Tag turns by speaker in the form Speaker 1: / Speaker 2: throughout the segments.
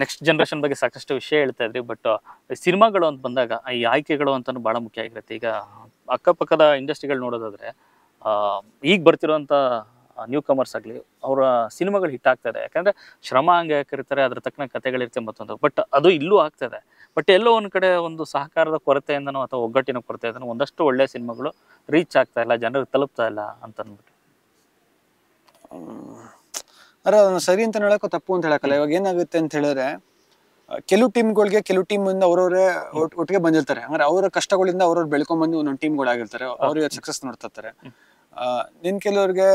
Speaker 1: next generation ಬಗ್ಗೆ ಸಾಕಷ್ಟು ವಿಷಯ ಹೇಳ್ತಾ ಇದ್ರಿ ಬಟ್ ಸಿನಿಮಾಗಳು ಅಂತ ಬಂದಾಗ ಈ ಆಯ್ಕೆಗಳು ಅಂತಾನೂ ಬಹಳ ಮುಖ್ಯ ಆಗಿರುತ್ತೆ ಈಗ ಅಕ್ಕಪಕ್ಕದ ಇಂಡಸ್ಟ್ರಿಗಳು ನೋಡೋದಾದ್ರೆ ಈಗ ಬರ್ತಿರೋಂಥ ನ್ಯೂ ಕಮರ್ಸ್ ಆಗಲಿ ಅವರ ಸಿನಿಮಾಗಳು ಹಿಟ್ ಆಗ್ತದೆ ಯಾಕಂದ್ರೆ ಶ್ರಮ ಹಂಗೆ ಹಾಕಿರ್ತಾರೆ ಅದ್ರ ತಕ್ಕನ ಕಥೆಗಳಿರುತ್ತೆ ಮತ್ತೊಂದು ಬಟ್ ಅದು ಇಲ್ಲೂ ಆಗ್ತದೆ ಬಟ್ ಎಲ್ಲೋ ಒಂದ್ ಕಡೆ ಒಂದು ಸಹಕಾರದ ಕೊರತೆಯಿಂದನೋ ಅಥವಾ ಒಗ್ಗಟ್ಟಿನ ಕೊರತೆ ಕೊರತೆಯಿಂದನೋ ಒಂದಷ್ಟು ಒಳ್ಳೆ ಸಿನಿಮಾಗಳು ರೀಚ್ ಆಗ್ತಾ ಇಲ್ಲ ಜನರಿಗೆ ತಲುಪ್ತಾ ಇಲ್ಲ ಅಂತ ಅಂದ್ಬಿಟ್ಟು ಅರ ಸರಿ ಅಂತ ಹೇಳಕ್ ತಪ್ಪು ಅಂತ ಹೇಳಕ್ಕಲ್ಲ ಇವಾಗ ಏನಾಗುತ್ತೆ ಅಂತ ಹೇಳಿದ್ರೆ ಕೆಲವು ಗಳಿಗೆ ಕೆಲವು ಟೀಮ್ ಇಂದ ಅವ್ರವ್ರೆ ಒಟ್ಟಿಗೆ ಬಂದಿರ್ತಾರೆ ಅಂದ್ರೆ ಅವರ ಕಷ್ಟಗಳಿಂದ ಅವ್ರವ್ರು ಬಂದು ಒಂದೊಂದು ಟೀಮ್ಗಳಾಗಿರ್ತಾರೆ ಅವ್ರಿಗೆ ಸಕ್ಸಸ್ ನೋಡ್ತಾರೆ ನಿನ್ ಕೆಲವ್ರಿಗೆ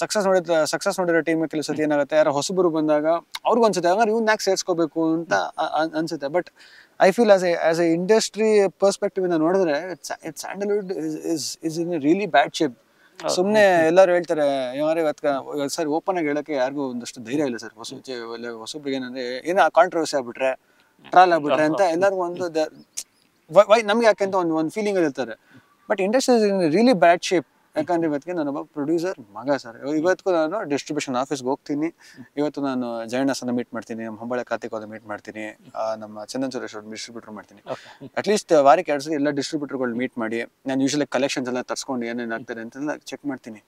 Speaker 1: ಸಕ್ಸಸ್ ನೋಡಿದ ಸಕ್ಸಸ್ ನೋಡಿರೋ ಟೀಮ್ ಕೆಲವು ಸತಿ ಏನಾಗುತ್ತೆ ಯಾರೋ ಹೊಸಬರು ಬಂದಾಗ ಅವ್ರಿಗೂ ಅನ್ಸುತ್ತೆ ಹಂಗಾರೆ ಇವ್ನ ಯಾಕೆ ಸೇರ್ಸ್ಕೋಬೇಕು ಅಂತ ಅನ್ಸುತ್ತೆ but I feel as as a industry perspective ಇಂದ ನೋಡಿದ್ರೆ it's Sandalwood is is in really bad shape ಸುಮ್ನೆ ಎಲ್ಲರೂ ಹೇಳ್ತಾರೆ ಯಾರೇ ಇವತ್ತು ಸರ್ ಓಪನ್ ಆಗಿ ಹೇಳಕ್ಕೆ ಯಾರಿಗೂ ಒಂದಷ್ಟು ಧೈರ್ಯ ಇಲ್ಲ ಸರ್ ಹೊಸ ಹೊಸಬ್ರಿಗೆ ಏನಂದ್ರೆ ಏನೋ ಕಾಂಟ್ರವರ್ಸಿ ಆಗ್ಬಿಟ್ರೆ ಟ್ರಾಲ್ ಆಗ್ಬಿಟ್ರೆ ಅಂತ ಎಲ್ಲರಿಗೂ ಒಂದು ವೈ ನಮ್ಗೆ ಯಾಕೆಂತ ಅಂತ ಒಂದು ಒಂದು ಫೀಲಿಂಗ್ ಇರ್ತಾರೆ but industry in really bad shape ಯಾಕಂದ್ರೆ ಇವತ್ತಿಗೆ ನಾನೊಬ್ಬ ಪ್ರೊಡ್ಯೂಸರ್ ಮಗ ಸರ್ ಇವತ್ತು ನಾನು ಡಿಸ್ಟ್ರಿಬ್ಯೂಷನ್ ಆಫೀಸ್ಗೆ ಹೋಗ್ತೀನಿ ಇವತ್ತು ನಾನು ಜಯಣ್ಣ ಮೀಟ್ ಮಾಡ್ತೀನಿ ನಮ್ಮ ಹೊಂಬಳೆ ಕಾರ್ತಿಕ್ ಮೀಟ್ ಮಾಡ್ತೀನಿ ನಮ್ಮ ಚಂದನ್ ಸುರೇಶ್ ಅವ್ರ ಡಿಸ್ಟ್ರಿಬ್ಯೂಟರ್ ಮಾಡ್ತೀನಿ ಅಟ್ಲೀಸ್ಟ್ ವಾರಕ್ಕೆ ಎರಡು ಸಲ ಎಲ್ಲ ಡಿಸ್ಟ್ರಿಬ್ಯೂಟರ್ಗಳು ಮೀಟ್ ಮಾಡಿ ನಾನು ಯೂಶಲಿ ಕಲೆಕ್ಷನ್ಸ್ ಎಲ್ಲ ತರ್ಸ್ಕೊಂಡು ಏನೇನು ಆಗ್ತಾರೆ ಅಂತೆಲ್ಲ ಚೆಕ್ ಮಾಡ್ತೀನಿ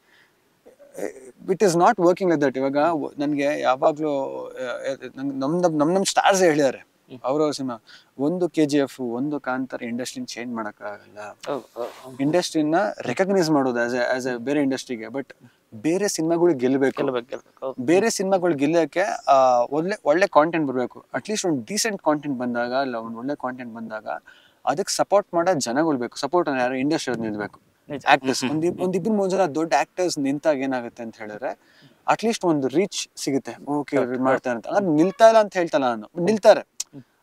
Speaker 1: it is not working like that ಇವಾಗ ನನಗೆ ಯಾವಾಗಲೂ ನಮ್ಮ ನಮ್ಮ ನಮ್ಮ ಸ್ಟಾರ್ಸ್ ಹೇಳಿದ್ದಾರೆ ಅವ್ರವ್ರ ಸಿನಿಮಾ ಒಂದು ಕೆ ಜಿ ಎಫ್ ಒಂದು ಕಾಂತಾರ ಇಂಡಸ್ಟ್ರಿನ ಚೇಂಜ್ ಆಗಲ್ಲ ಇಂಡಸ್ಟ್ರಿನ ರೆಕಗ್ನೈಸ್ ಮಾಡೋದು ಆಸ್ ಆಸ್ ಎ ಬೇರೆ ಇಂಡಸ್ಟ್ರಿಗೆ ಬಟ್ ಬೇರೆ ಸಿನಿಮಾಗಳು ಗೆಲ್ಲಬೇಕು ಬೇರೆ ಸಿನಿಮಾಗಳು ಗೆಲ್ಲಕ್ಕೆ ಒಳ್ಳೆ ಒಳ್ಳೆ ಕಾಂಟೆಂಟ್ ಬರಬೇಕು ಅಟ್ಲೀಸ್ಟ್ ಒಂದು ಡೀಸೆಂಟ್ ಕಾಂಟೆಂಟ್ ಬಂದಾಗ ಇಲ್ಲ ಒಂದು ಒಳ್ಳೆ ಕಾಂಟೆಂಟ್ ಬಂದಾಗ ಅದಕ್ಕೆ ಸಪೋರ್ಟ್ ಮಾಡೋ ಜನಗಳು ಬೇಕು ಸಪೋರ್ಟ್ ಯಾರು ಇಂಡಸ್ಟ್ರಿ ನಿಲ್ಬೇಕು ಆಕ್ಟರ್ಸ್ ಒಂದ್ ಒಂದಿಬ್ರು ದೊಡ್ಡ ಆಕ್ಟರ್ಸ್ ನಿಂತಾಗ ಏನಾಗುತ್ತೆ ಅಂತ ಹೇಳಿದ್ರೆ ಅಟ್ಲೀಸ್ಟ್ ಒಂದು ರೀಚ್ ಸಿಗುತ್ತೆ ಓಕೆ ಮಾಡ್ತಾರೆ ಅಂತ ನಿಲ್ತಾ ಇಲ್ಲ ಅಂತ ಹೇಳ್ತಲ್ಲ ನಾನು ನಿಲ್ತಾರೆ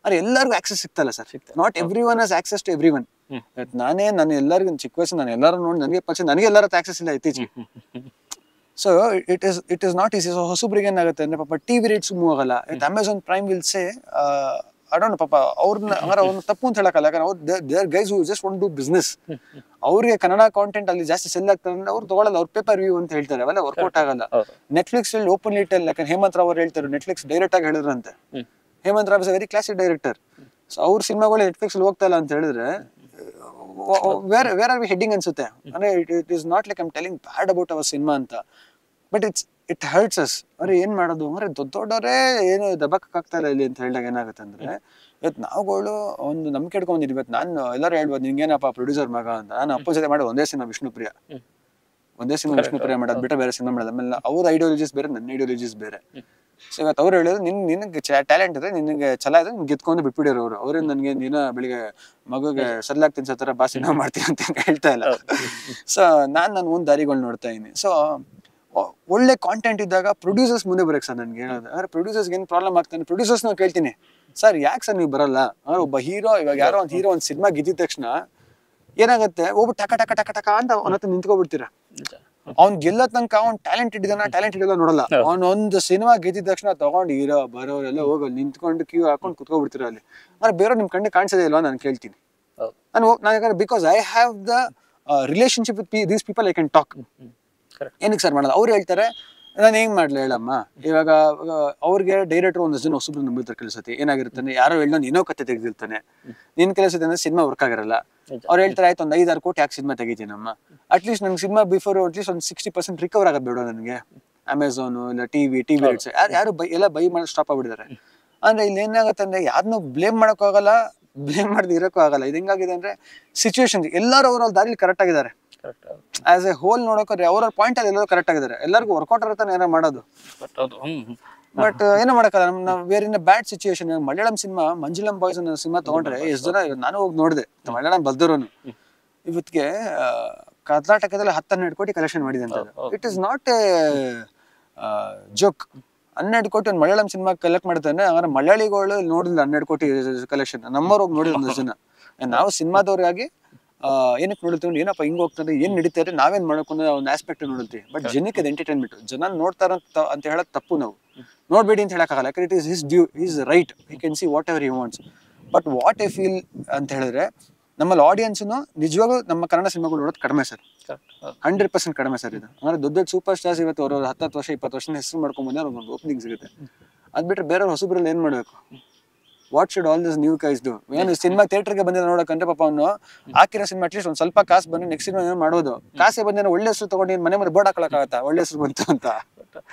Speaker 1: ಅವ್ರ ಎಲ್ಲರಿಗೂ ಆಕ್ಸೆಸ್ ಸಿಗ್ತಲ್ಲ sir not every one has access to every one ನಾನೇ ನಾನು ಎಲ್ಲರಿಗೂ ಚಿಕ್ಕ ವಯಸ್ಸು ನಾನು ಎಲ್ಲರೂ ನೋಡಿ ನನಗೆ ಪಕ್ಷ ನನಗೆ ಎಲ್ಲರ ಆಕ್ಸೆಸ್ ಇಲ್ಲ ಇತ್ತೀಚೆಗೆ so it is it is not easy so ಹೊಸಬ್ರಿಗೆ ಏನಾಗುತ್ತೆ ಅಂದ್ರೆ ಪಾಪ ಟಿವಿ ರೇಟ್ಸ್ ಮೂವ್ ಆಗಲ್ಲ ಇಟ್ ಅಮೆಝಾನ್ ಪ್ರೈಮ್ ಸೇ ಅಡೋಣ ಪಾಪ ಅವ್ರನ್ನ ಅಂದ್ರೆ ಅವ್ರನ್ನ ತಪ್ಪು ಅಂತ ಹೇಳಕ್ಕಲ್ಲ ಯಾಕಂದ್ರೆ ಅವ್ರು there guys who just want do business ಅವ್ರಿಗೆ ಕನ್ನಡ ಕಾಂಟೆಂಟ್ ಅಲ್ಲಿ ಜಾಸ್ತಿ ಸೆಲ್ ಆಗ್ತಾರೆ ಅಂದ್ರೆ ಅವ್ರು ತಗೊಳ್ಳಲ್ಲ ಅವ್ರ ಪೇಪರ್ ವ್ಯೂ ಅಂತ ಹೇಳ್ತಾರೆ ಅವೆಲ್ಲ ವರ್ಕೌಟ್ ಆಗಲ್ಲ ನೆಟ್ಫ್ಲಿಕ್ಸ್ ಅಲ್ಲಿ ಓಪನ್ ಲೀಟ್ ಯಾಕಂದ್ರೆ ಹೇಮಂತ್ ಅವ್ರು ಹೇಳ್ತಾರೆ ನೆಟ್ಫ್ಲಿಕ್ಸ್ ಡೈರೆಕ್ಟ್ ಆಗಿ ಹೇಳಿದ್ರಂತೆ Hemanth Rao is very classic director so ಅವ್ರ ಸಿನಿಮಾಗಳು ನೆಟ್ಫ್ಲಿಕ್ಸ್ ಹೋಗ್ತಾ ಇಲ್ಲ ಅಂತ ಹೇಳಿದ್ರೆ where where are we heading ಅನ್ಸುತ್ತೆ ಅಂದ್ರೆ it it is not like I'm telling bad about our cinema ಅಂತ but it's it hurts us ಅವ್ರೆ ಏನ್ ಮಾಡೋದು ಅಂದ್ರೆ ದೊಡ್ಡ ದೊಡ್ಡವರೇ ಏನು ಆಗ್ತಾ ಇಲ್ಲ ಇಲ್ಲಿ ಅಂತ ಹೇಳಿದಾಗ ಏನಾಗುತ್ತೆ ಅಂದ್ರೆ ಇವತ್ತು ನಾವುಗಳು ಒಂದು ನಂಬಿಕೆ ಇಟ್ಕೊಂಡಿದ್ವಿ ಇವತ್ತು ನಾನು ಎಲ್ಲರೂ ಹೇಳ್ಬೋದು ನಿಂಗೇನಪ್ಪ ಪ್ರೊಡ್ಯೂಸರ್ ಮಗ ಅಂತ ನಾನು ಅಪ್ಪ ಜೊತೆ ಮಾಡಿ ಒಂದೇ ಸಿನಿಮಾ ವಿಷ್ಣುಪ್ರಿಯ ಒಂದೇ ಸಿನಿಮಾ ವಿಷ್ಣುಪ್ರಿಯ ಮಾಡೋದು ಬಿಟ್ಟರೆ ಬೇರೆ ಸಿನಿಮಾ ಮಾಡೋದು ಆಮೇಲೆ ಅವ್ರ ಐಡಿಯಾಲಜೀಸ್ ಬೇರೆ ನನ್ನ ಐಡಿಯಾಲಜೀಸ್ ಬೇರೆ ಸೊ ಇವತ್ತು ಅವ್ರು ಹೇಳಿದ್ರು ನಿನ್ ನಿನಗೆ ಟ್ಯಾಲೆಂಟ್ ಇದೆ ನಿನಗೆ ಚಲ ಇದೆ ನಿನ್ ಗೆದ್ಕೊಂಡು ಬಿಟ್ಬಿಡಿರೋ ಅವರು ಅವ್ರು ನನಗೆ ದಿನ ಬೆಳಿಗ್ಗೆ ಮಗುಗೆ ಸಲ್ಲಾಗ್ ತಿನ್ಸೋ ಥರ ಭಾಷಣ ಮಾಡ್ತೀನಿ ಅಂತ ಹೇಳ್ತಾ ಇಲ್ಲ ಸೊ ನಾನು ನನ್ನ ಒಂದು ದಾರಿಗಳು ನೋಡ್ತಾ ಇದ್ದೀನಿ ಸೊ ಒಳ್ಳೆ ಕಾಂಟೆಂಟ್ ಇದ್ದಾಗ ಪ್ರೊಡ್ಯೂಸರ್ಸ್ ಮುಂದೆ ಬರಕ್ ಸರ್ ನನ್ಗೆ ಹೇಳೋದು ಅಂದ್ರೆ ಪ್ರೊಡ್ಯೂಸರ್ಸ್ಗೆ ಏನು ಪ್ರಾಬ್ಲಮ್ ಆಗ್ತಾನೆ ಪ್ರೊಡ್ಯೂಸರ್ಸ್ ನಾವು ಕೇಳ್ತೀನಿ ಸರ್ ಯಾಕೆ ಸರ್ ನೀವು ಬರಲ್ಲ ಒಬ್ಬ ಹೀರೋ ಇವಾಗ ಯಾರೋ ಒಂದು ಹೀರೋ ಒಂದು ಸಿನಿಮಾ ಗೆದ್ದಿದ ತಕ್ಷಣ ಏನಾಗುತ್ತೆ ಒಬ್ಬ ಟಕ ಟಕ ಟಕ ಟಕ ಅಂತ ಅವನ ಹತ್ರ ನಿಂತ್ಕೊಬಿಡ್ತೀರಾ ಅವ್ನ್ ಗೆಲ್ಲ ತನಕ ಅವ್ನ್ ಟ್ಯಾಲೆಂಟೆಡ್ ಇದನ್ನ ಟ್ಯಾಲೆಂಟೆಡ್ ಇಲ್ಲ ನೋಡಲ್ಲ ಅವ್ನ ಒಂದ್ ಸಿನಿಮಾ ಗೆದ್ದಿದ ತಕ್ಷಣ ತಗೊಂಡ್ ಇರೋ ಬರೋರೆಲ್ಲ ಹೋಗೋ ನಿಂತ್ಕೊಂಡು ಕ್ಯೂ ಹಾಕೊಂಡು ಕುತ್ಕೊಬಿಡ್ತೀರ ಅಲ್ಲಿ ಅಂದ್ರೆ ಬೇರೆ ನಿಮ್ ಕಣ್ಣಿಗೆ ಕಾಣಿಸೋದೇ ಇಲ್ವಾ ನಾನು ಕೇಳ್ತೀನಿ ನಾನು because I have the relationship with these people I can talk ಏನಕ್ಕೆ ಸರ್ ಮಾಡಲ್ಲ ಅವ್ರು ಹೇಳ್ತಾರೆ ನಾನು ಹೆಂಗ್ ಮಾಡ್ಲಿ ಹೇಳಮ್ಮ ಇವಾಗ ಅವ್ರಿಗೆ ಡೈರೆಕ್ಟರ್ ಒಂದಷ್ಟು ಜನ ಹೊಸಬ್ರು ನಂಬಿರ್ತಾರೆ ಕೆಲಸತಿ ಏನಾಗಿರ್ತಾನೆ ಯಾರೋ ಹೇಳಿ ಇನ್ನೋ ಕತೆ ತೆಗೆದಿರ್ತಾನೆ ನಿನ್ ಕೆಲಸ ಅಂದ್ರೆ ಸಿನಿಮಾ ವರ್ಕ್ ಆಗಿರಲ್ಲ ಅವ್ರು ಹೇಳ್ತಾರೆ ಆಯ್ತು ಒಂದ್ ಐದಾರು ಕೋಟಿ ಯಾಕೆ ಸಿನಿಮಾ ತೆಗಿತೀನಮ್ಮ ಅಟ್ಲೀಸ್ಟ್ ನಂಗೆ ಸಿನಿಮಾ ಬಿಫೋರ್ ಅಟ್ಲೀಸ್ಟ್ ಒಂದು ಸಿಕ್ಸ್ಟಿ ಪರ್ಸೆಂಟ್ ರಿಕವರ್ ಆಗಬೇಡ ಬೇಡ ನನಗೆ ಅಮೆಝಾನ್ ಇಲ್ಲ ಟಿವಿ ಟಿವಿ ರೇಟ್ಸ್ ಯಾರು ಬೈ ಎಲ್ಲ ಬೈ ಮಾಡಿ ಸ್ಟಾಪ್ ಆಗ್ಬಿಟ್ಟಿದ್ದಾರೆ ಅಂದ್ರೆ ಇಲ್ಲಿ ಏನಾಗುತ್ತೆ ಅಂದ್ರೆ ಯಾರನ್ನು ಬ್ಲೇಮ್ ಮಾಡೋಕ್ಕೂ ಆಗಲ್ಲ ಬ್ಲೇಮ್ ಮಾಡದೆ ಇರೋಕ್ಕೂ ಆಗಲ್ಲ ಇದು ಹೆಂಗಾಗಿದೆ ಅಂದ್ರೆ ಸಿಚುವೇಶನ್ ಎಲ್ಲರೂ ಅವ್ರ ದಾರಿಲಿ ಕರೆಕ್ಟ್ ಆಗಿದ್ದಾರೆ ಆಸ್ ಎ ಹೋಲ್ ನೋಡೋಕೆ ಅವ್ರ ಪಾಯಿಂಟ್ ಅಲ್ಲಿ ಎಲ್ಲರೂ ಕರೆಕ್ಟ್ ಆಗಿದ್ದಾರೆ ಎಲ್ಲರಿಗೂ ವರ್ಕೌಟ್ ಇರ್ತಾನೆ ಏನೋ ಮಾಡೋದು ಬಟ್ ಏನೋ ಮಾಡಕ್ಕಲ್ಲ ನಮ್ಮ where in bad situation Malayalam cinema Manjummel boys ಅನ್ನೋ ಸಿನಿಮಾ ತಗೊಂಡ್ರೆ ಎಷ್ಟು ಜನ ನಾನು ಹೋಗಿ ನೋಡಿದೆ ಮಲಯಾಳಂ ಬಲ್ದೂರನು ಇವತ್ತಿಗೆ ಕರ್ನಾಟಕದಲ್ಲಿ ಹತ್ತು ಕೋಟಿ ಕಲೆಕ್ಷನ್ ಮಾಡಿದೆ ಅಂತ it is not a joke ಹನ್ನೆರಡು ಕೋಟಿ ಒಂದು ಮಲಯಾಳಂ ಸಿನಿಮಾ ಕಲೆಕ್ಟ್ ಮಾಡ್ತಾನೆ ಅಂದ್ರೆ ಮಲಯಾಳಿಗಳು ನೋಡಿಲ್ಲ ಹನ್ನೆರಡು ಕೋಟಿ ಕಲೆಕ್ಷನ್ ನಮ್ಮವ್ರು ಹೋಗಿ ನೋಡಿಲ್ಲ ಜನ ನಾವು ಸಿನಿಮಾದವ್ರಿಗಾಗಿ ಏನಕ್ಕೆ ನೋಡ್ತೀವಿ ಏನಪ್ಪ ಹಿಂಗ ಹೋಗ್ತದೆ ಏನು ನಡೀತಾ ಇದೆ ನಾವೇನ್ ಮಾಡೋಕೆ ಒಂದು ಆಸ್ಪೆಕ್ಟ್ ನೋಡುತ್ತೀವಿ ಬಟ್ ಜನಕ್ಕೆ ಅದು ಎಂಟರ್ಟೈನ್ಮೆಂಟ್ ಜನ ನೋಡ್ತಾರ ಅಂತ ಹೇಳೋದು ತಪ್ಪು ನಾವು ನೋಡ್ಬೇಡಿ ಅಂತ ಹೇಳೋಕ್ಕಾಗಲ್ಲ ಯಾಕಂದ್ರೆ it is his due is right you can see what ever you wants but what I feel ಅಂತ ಹೇಳಿದ್ರೆ ನಮ್ಮಲ್ಲಿ ಆಡಿಯನ್ಸ್ನು ನಿಜವಾಗ್ಲೂ ನಮ್ಮ ಕನ್ನಡ ಸಿನಿಮಾಗಳು ನೋಡೋದು ಕಡಿಮೆ ಸರ್ ಹಂಡ್ರೆಡ್ ಪರ್ಸೆಂಟ್ ಕಡಿಮೆ ಸರ್ ಇದು ಅಂದ್ರೆ ದೊಡ್ಡ ದೊಡ್ಡ ಸೂಪರ್ ಸ್ಟಾರ್ಸ್ ಇವತ್ತು ಅವ್ರ ಹತ್ತು ವರ್ಷ ಇಪ್ಪತ್ತು ವರ್ಷ ಹೆಸರು ಮಾಡ್ಕೊಂಡ್ಬಂದ್ರೆ ಒಂದು ಓಪನಿಂಗ್ ಸಿಗುತ್ತೆ ಅದು ಬಿಟ್ಟರೆ ಬೇರೆಯವ್ರ ಹೊಸಬ್ರಲ್ಲಿ ಏನ್ ಮಾಡಬೇಕು what should all this new guys do ಏನು ಸಿನಿಮಾ ಥಿಯೇಟರ್ಗೆ ನೋಡೋ ನೋಡಕ್ಕಂದ್ರೆ ಪಾಪ ಅವನು ಹಾಕಿರೋ ಸಿನಿಮಾ ಅಟ್ಲೀಸ್ಟ್ ಒಂದು ಸ್ವಲ್ಪ ಕಾಸು ಬಂದು ನೆಕ್ಸ್ಟ್ ಸಿನಿಮಾ ಏನು ಮಾಡೋದು ಕಾಸೇ ಬಂದ್ರೆ ಒಳ್ಳೆ ಹೆಸರು ತಗೊಂಡು ಮನೆ ಮೇಲೆ ಬೋರ್ಡ್ ಹಾಕೊಳಕ್ಕಾಗತ್ತಾ ಒಳ್ಳೆ ಹೆಸರು ಬಂತು ಅಂತ